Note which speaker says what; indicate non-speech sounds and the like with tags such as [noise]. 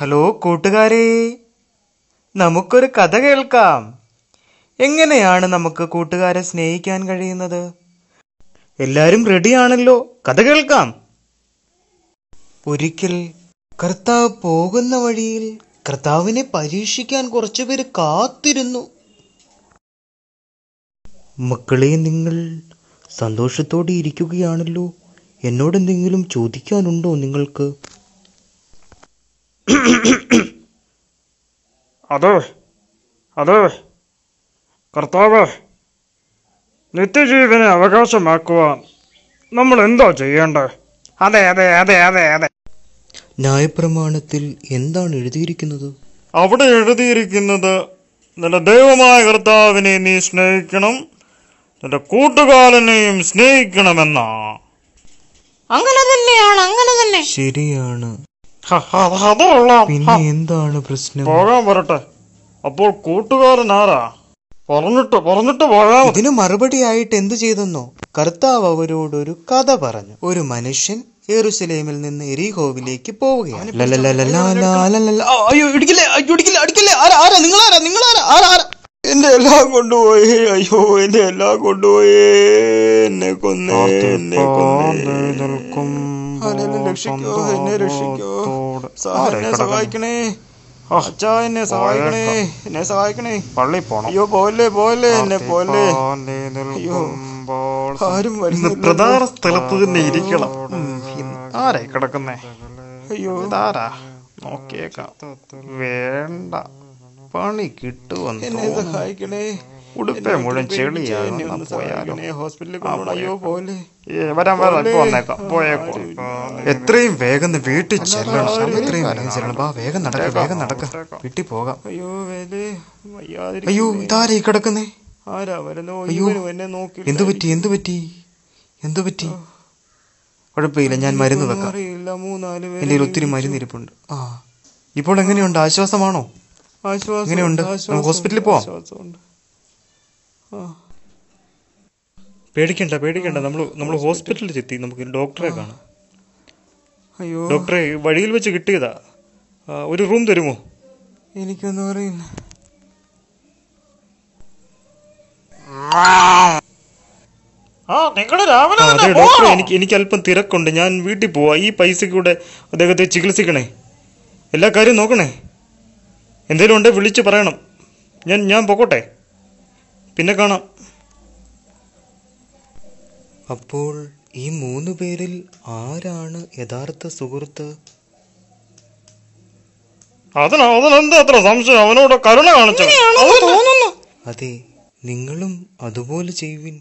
Speaker 1: hello കൂട്ടുകാരെ നമുക്കൊരു കഥ കേൾക്കാം എങ്ങനെയാണ് നമുക്ക് കൂട്ടുകാരെ സ്നേഹിക്കാൻ കഴിയുന്നത് എല്ലാവരും റെഡിയാണല്ലോ കഥ കേൾക്കാം ഒരിക്കൽ കർത്താവ് പോകുന്ന വഴിയിൽ കർത്താവിനെ പരീക്ഷിക്കാൻ കുറച്ചുപേര് കാത്തിരുന്നു മക്കളെ നിങ്ങൾ സന്തോഷത്തോടെ ഇരിക്കുകയാണല്ലോ എന്നോടെന്തെങ്കിലും ചോദിക്കാനുണ്ടോ നിങ്ങൾക്ക് [coughs] അത് അത് കർത്താവ് നിത്യജീവനെ അവകാശമാക്കുവാൻ നമ്മൾ എന്തോ ചെയ്യേണ്ടത് അതെ അതെ അതെ അതെ അതെ ന്യായപ്രമാണത്തിൽ എന്താണ് എഴുതിയിരിക്കുന്നത് അവിടെ എഴുതിയിരിക്കുന്നത് നിന്റെ ദൈവമായ കർത്താവിനെ നീ സ്നേഹിക്കണം നിന്റെ കൂട്ടുകാരനെയും സ്നേഹിക്കണമെന്നാ അങ്ങനെ തന്നെയാണ് അങ്ങനെ തന്നെ ശരിയാണ് പിന്നെ എന്താണ് പ്രശ്നം പോകാൻ വരട്ടെ അപ്പോൾ കൂട്ടുകാരൻ ആരാ പറഞ്ഞിട്ട് പറഞ്ഞിട്ട് പോകാം ഇതിന് മറുപടിയായിട്ട് എന്തു ചെയ്തെന്നോ കർത്താവ് അവരോട് ഒരു കഥ പറഞ്ഞു ഒരു മനുഷ്യൻ എറുസലേമിൽ നിന്ന് എരിഹോവിലേക്ക് പോവുകയാണ് അയ്യോ ഇടിക്കില്ലേ അയ്യോ ഇടിക്കില്ലേ അടിക്കില്ലേ ആരാ ആരാ നിങ്ങളാരാ നിങ്ങളാരാ ആരാ ആരാ എന്റെ എല്ലാം കൊണ്ടുപോയി അയ്യോ എന്റെ എല്ലാം കൊണ്ടുപോയി എന്നെ കൊന്നേ എന്നെ കൊന്നേ സഹായിക്കണേ എന്നെ സഹായിക്കണേ പള്ളി പോണം അയ്യോ എന്നെ പ്രധാന സ്ഥലത്ത് തന്നെ ഇരിക്കണം ആരായി കിടക്കുന്നേ അയ്യോ ഇതാരാ നോക്കിയേക്കാം വേണ്ട പണി കിട്ടുമെന്ന് സഹായിക്കണേ ഉടുപ്പേ മുഴുവൻ ചെളിയാണ് പോയാലോ ഹോസ്പിറ്റലിൽ അയ്യോ പോലെ വരാൻ വരാം ഇപ്പൊ വന്നേക്കാം പോയേക്കോ എത്രയും വേഗം വീട്ടിൽ ചെല്ലണം എത്രയും വേഗം ചെല്ലണം ബാ വേഗം നടക്ക വേഗം നടക്ക വീട്ടിൽ പോകാം അയ്യോ അയ്യോ ഇതാരാ ഈ കിടക്കുന്നേ ആരാ വരുന്നോ നോക്കി എന്തു പറ്റി എന്തു പറ്റി എന്തു പറ്റി കുഴപ്പമില്ല ഞാൻ മരുന്ന് വെക്കാം എൻ്റെ ഒത്തിരി മരുന്നിരിപ്പുണ്ട് ആ ഇപ്പോൾ എങ്ങനെയുണ്ട് ആശ്വാസമാണോ ഇങ്ങനെയുണ്ട് ഹോസ്പിറ്റലിൽ പോവാം പേടിക്കണ്ട പേടിക്കണ്ട നമ്മൾ നമ്മൾ ഹോസ്പിറ്റലിൽ ചെത്തി നമുക്ക് ഡോക്ടറെ കാണാം അയ്യോ ഡോക്ടറെ വഴിയിൽ വെച്ച് കിട്ടിയതാ ഒരു റൂം തരുമോ എനിക്കൊന്നും അറിയില്ല എനിക്ക് എനിക്ക് അല്പം തിരക്കുണ്ട് ഞാൻ വീട്ടിൽ പോവാ ഈ പൈസ കൂടെ അദ്ദേഹത്തെ ചികിത്സിക്കണേ എല്ലാ കാര്യവും നോക്കണേ എന്തെങ്കിലും ഉണ്ടെങ്കിൽ വിളിച്ച് പറയണം ഞാൻ ഞാൻ പോക്കോട്ടെ പിന്നെ കാണാം അപ്പോൾ ഈ മൂന്ന് പേരിൽ ആരാണ് യഥാർത്ഥ സുഹൃത്ത് അവനോട് കരുണ അതെ നിങ്ങളും അതുപോലെ ചെയ്യുവിൻ